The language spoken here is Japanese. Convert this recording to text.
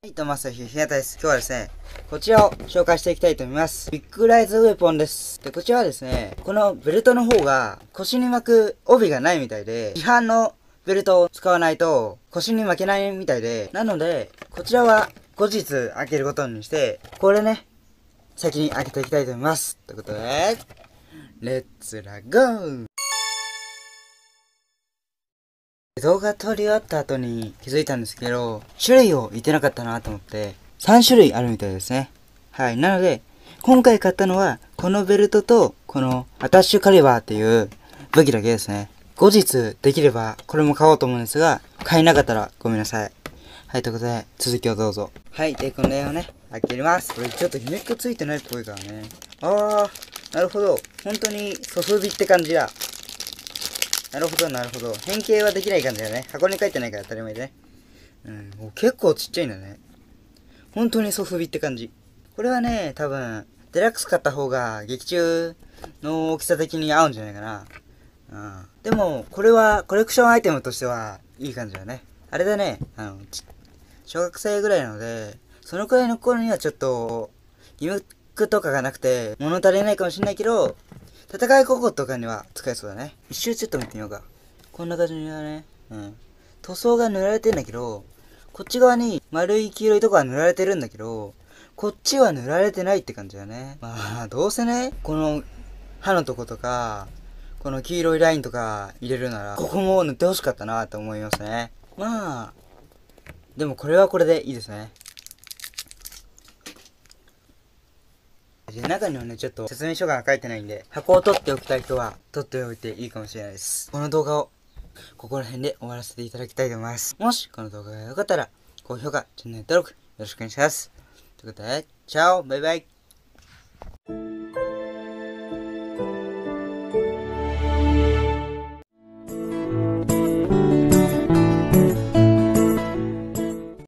はい、どうも、朝日ひやたです。今日はですね、こちらを紹介していきたいと思います。ビッグライズウェポンです。で、こちらはですね、このベルトの方が腰に巻く帯がないみたいで、市販のベルトを使わないと腰に巻けないみたいで、なので、こちらは後日開けることにして、これね、先に開けていきたいと思います。ということで、レッツラゴー動画撮り終わった後に気づいたんですけど、種類を言ってなかったなと思って、3種類あるみたいですね。はい。なので、今回買ったのは、このベルトと、このアタッシュカリバーっていう武器だけですね。後日できればこれも買おうと思うんですが、買えなかったらごめんなさい。はい、ということで、続きをどうぞ。はい、で、この辺をね、開けます。これちょっとひめっこついてないっぽいからね。あー、なるほど。本当に、注ぎって感じだ。なるほど、なるほど。変形はできない感じだね。箱に書いてないから当たり前でね。うん。結構ちっちゃいんだね。本当にソフビって感じ。これはね、多分、デラックス買った方が劇中の大きさ的に合うんじゃないかな。うん。でも、これはコレクションアイテムとしてはいい感じだね。あれだね、あの、小学生ぐらいなので、そのくらいの頃にはちょっと、ギミックとかがなくて、物足りないかもしんないけど、戦いこことかには使えそうだね。一周ちょっと見てみようか。こんな感じだね。うん。塗装が塗られてんだけど、こっち側に丸い黄色いとこは塗られてるんだけど、こっちは塗られてないって感じだね。まあ、どうせね、この歯のとことか、この黄色いラインとか入れるなら、ここも塗ってほしかったなと思いますね。まあ、でもこれはこれでいいですね。で、中にはね、ちょっと説明書が書いてないんで、箱を取っておきたい人は、取っておいていいかもしれないです。この動画を、ここら辺で終わらせていただきたいと思います。もし、この動画が良かったら、高評価、チャンネル登録、よろしくお願いします。ということで、チャオバイバイ